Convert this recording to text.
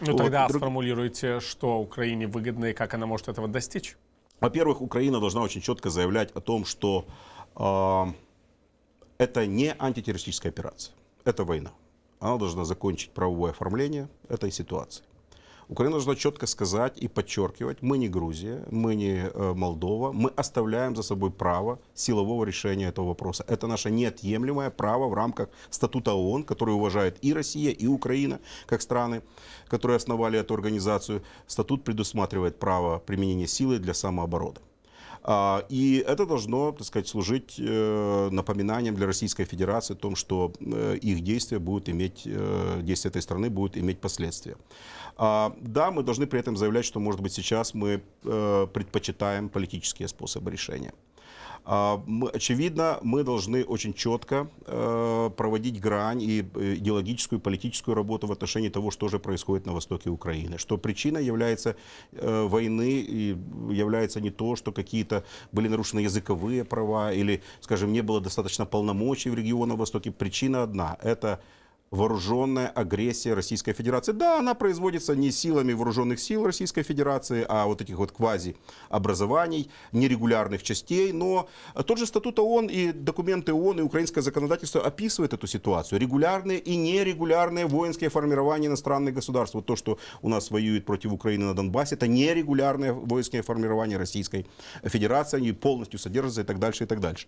Ну вот. тогда Друг... сформулируйте, что Украине выгодно и как она может этого достичь. Во-первых, Украина должна очень четко заявлять о том, что э, это не антитеррористическая операция, это война. Она должна закончить правовое оформление этой ситуации. Украина должна четко сказать и подчеркивать, мы не Грузия, мы не э, Молдова, мы оставляем за собой право силового решения этого вопроса. Это наше неотъемлемое право в рамках статута ООН, который уважает и Россия, и Украина, как страны, которые основали эту организацию. Статут предусматривает право применения силы для самообороны. А, и это должно, так сказать, служить э, напоминанием для Российской Федерации о том, что э, их действия будут иметь, э, действия этой страны будут иметь последствия. А, да, мы должны при этом заявлять, что, может быть, сейчас мы предпочитаем политические способы решения. А, очевидно, мы должны очень четко э, проводить грань и э, идеологическую, и политическую работу в отношении того, что же происходит на востоке Украины. Что причина является э, войны, и является не то, что какие-то были нарушены языковые права, или, скажем, не было достаточно полномочий в регионах Востоке. Причина одна – это вооруженная агрессия Российской Федерации. Да, она производится не силами вооруженных сил Российской Федерации, а вот этих вот квази-образований, нерегулярных частей, но тот же статут ООН и документы ООН и украинское законодательство описывают эту ситуацию. Регулярные и нерегулярные воинские формирования иностранных государств. Вот то, что у нас воюет против Украины на Донбассе, это нерегулярные воинские формирования Российской Федерации, они полностью содержатся и так дальше, и так дальше.